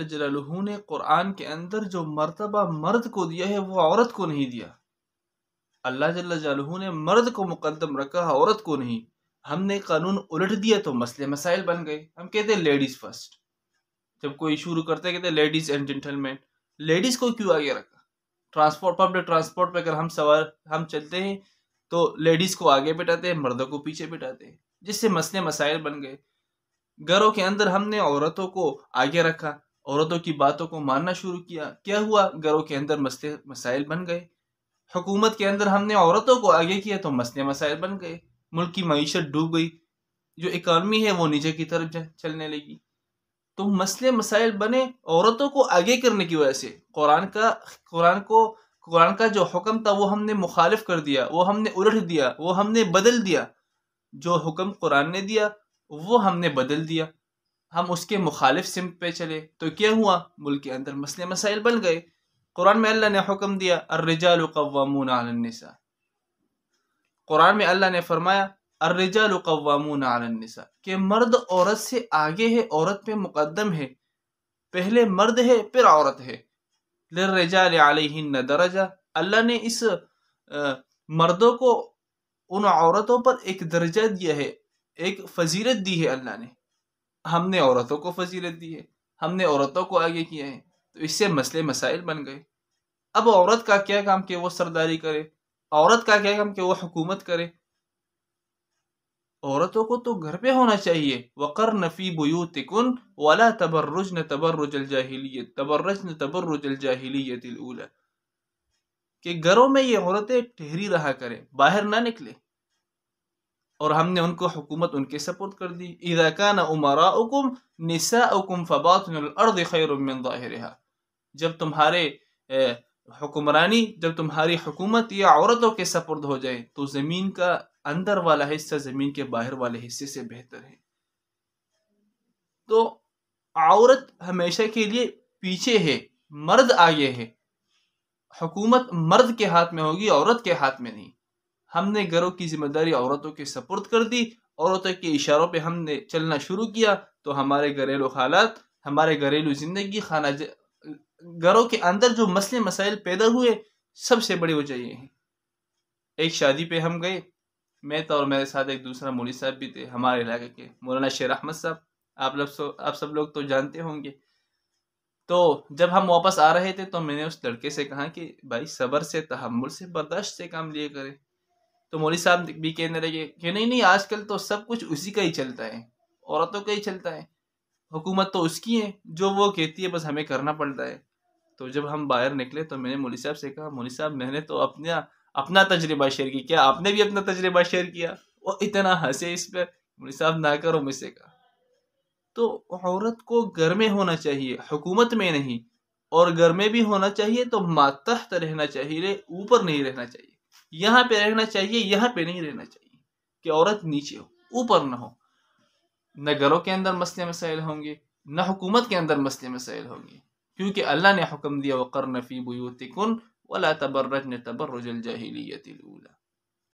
जलालहू ने कुरान के अंदर जो मर्तबा मर्द को दिया है वो औरत को नहीं दिया अल्लाह जल्ला जलालहू ने मर्द को मुकदम रखा औरत को नहीं हमने कानून उलट दिया तो मसले मसाइल बन गए हम कहते हैं लेडीज फर्स्ट जब कोई शुरू करते कहते हैं लेडीज एंड जेंटलमैन लेडीज को क्यों आगे रखा ट्रांसपोर्ट पब्लिक ट्रांसपोर्ट पर अगर हम सवार हम चलते हैं तो लेडीज को आगे बिठाते हैं मर्दों को पीछे बिठाते हैं जिससे मसले मसाइल बन गए घरों के अंदर हमने औरतों को आगे रखा औरतों की बातों को मानना शुरू किया क्या हुआ घरों के अंदर मसले मसाइल बन गए हुकूमत के अंदर हमने औरतों को आगे किया तो मसले मसाइल बन गए मुल्क की मीशत डूब गई जो इकानमी है वो नीचे की तरफ चलने लगी तो मसले मसाइल बने औरतों को आगे करने की वजह से कुरान का कुरान को कुरान का जो हुक्म था वो हमने मुखालिफ कर दिया वो हमने उलट दिया वो हमने बदल दिया जो हुक्म कुरान ने दिया वो हमने बदल दिया हम उसके मुखालिफ सिम पे चले तो क्या हुआ मुल्क के अंदर मसले मसाइल बन गए कुरान में अल्लाह ने हुक्म दिया अर्रजाल कुरान में अल्लाह ने फरमाया अर्रजाल कवामून मर्द औरत से आगे है औरत पे मुकदम है पहले मर्द है फिर औरत है लर्रजाल आलहिन दरजा अल्लाह ने इस मर्दों को उन औरतों पर एक दर्जा दिया है एक फजीरत दी है अल्लाह ने हमने औरतों को फजीलत दी है हमने औरतों को आगे किया है तो इससे मसले मसाइल बन गए अब औरत का क्या काम कि वो सरदारी करे औरत का क्या काम कि वो हुकूमत करे औरतों को तो घर पे होना चाहिए वक़र नफ़ी बुयू तिकुन वाला तबर्रुज न तबर्रुज जाहिलियत तबर्रज न तबर्रुज जाहिलियत कि घरों में ये औरतें ठहरी रहा करें बाहर ना निकले और हमने उनको हुकूमत उनके सपोर्ट कर दी इदाकान उमराकुम निसाकुम फ़बातर्द खैरमिन जब तुम्हारे हुक्मरानी जब तुम्हारी हुकूमत या औरतों के सपर्द हो जाए तो ज़मीन का अंदर वाला हिस्सा ज़मीन के बाहर वाले हिस्से से बेहतर है तो औरत हमेशा के लिए पीछे है मर्द आगे है हुकूमत मर्द के हाथ में होगी औरत के हाथ में नहीं हमने घरों की जिम्मेदारी औरतों के सपोर्ट कर दी औरतों के इशारों पे हमने चलना शुरू किया तो हमारे घरेलू हालात हमारे घरेलू ज़िंदगी खाना घरों के अंदर जो मसले मसाइल पैदा हुए सबसे बड़ी वजह ये है एक शादी पे हम गए मैं तो और मेरे साथ एक दूसरा मोली साहब भी थे हमारे इलाके के मौलाना शेर अहमद साहब आप लोग आप सब लोग तो जानते होंगे तो जब हम वापस आ रहे थे तो मैंने उस लड़के से कहा कि भाई सबर से तहमुल से बर्दाश्त से काम लिए करें तो मौली साहब भी कहने लगे कि नहीं नहीं आजकल तो सब कुछ उसी का ही चलता है औरतों का ही चलता है हुकूमत तो उसकी है जो वो कहती है बस हमें करना पड़ता है तो जब हम बाहर निकले तो मैंने मौली साहब से कहा मौली साहब मैंने तो अपना अपना तजर्बा शेयर किया क्या आपने भी अपना तजर्बा शेयर किया वो इतना हंसे इस पर मौली साहब ना करो मुझसे कहा तो औरत को घर में होना चाहिए हुकूमत में नहीं और घर में भी होना चाहिए तो मातहत रहना चाहिए ऊपर नहीं रहना चाहिए यहाँ पे रहना चाहिए यहाँ पे नहीं रहना चाहिए कि औरत नीचे हो ऊपर ना हो न घरों के अंदर मसले मसाइल होंगे न हुकूमत के अंदर मसले मसाइल होंगे क्योंकि अल्लाह ने हुक्म दिया वकर नफ़ी बुतिकन वाला तबर्रज ने तबर्रजल उला